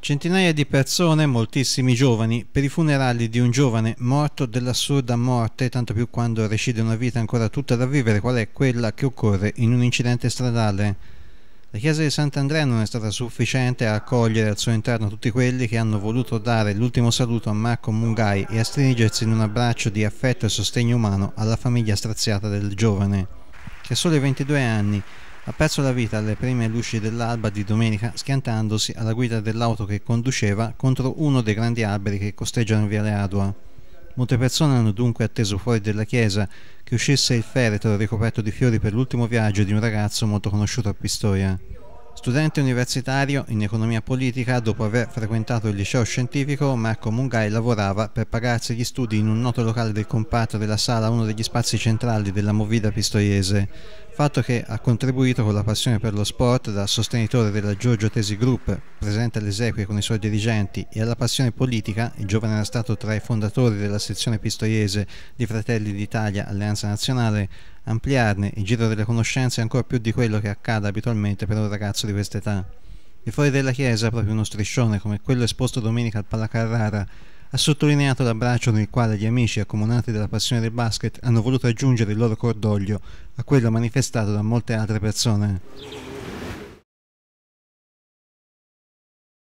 Centinaia di persone, moltissimi giovani, per i funerali di un giovane morto dell'assurda morte, tanto più quando recide una vita ancora tutta da vivere, qual è quella che occorre in un incidente stradale. La chiesa di Sant'Andrea non è stata sufficiente a accogliere al suo interno tutti quelli che hanno voluto dare l'ultimo saluto a Marco Mungai e a stringersi in un abbraccio di affetto e sostegno umano alla famiglia straziata del giovane, che a soli 22 anni ha perso la vita alle prime luci dell'alba di domenica schiantandosi alla guida dell'auto che conduceva contro uno dei grandi alberi che costeggiano via Le Adua. Molte persone hanno dunque atteso fuori della chiesa che uscisse il feretro ricoperto di fiori per l'ultimo viaggio di un ragazzo molto conosciuto a Pistoia. Studente universitario in economia politica, dopo aver frequentato il liceo scientifico, Marco Mungai lavorava per pagarsi gli studi in un noto locale del comparto della sala, uno degli spazi centrali della movida pistoiese fatto che ha contribuito con la passione per lo sport da sostenitore della Giorgio Tesi Group, presente alle esequie con i suoi dirigenti, e alla passione politica, il giovane era stato tra i fondatori della sezione pistoiese di Fratelli d'Italia Alleanza Nazionale, ampliarne il giro delle conoscenze ancora più di quello che accada abitualmente per un ragazzo di questa età. E fuori della chiesa, proprio uno striscione come quello esposto domenica al Palacarrara, ha sottolineato l'abbraccio nel quale gli amici accomunati dalla passione del basket hanno voluto aggiungere il loro cordoglio a quello manifestato da molte altre persone.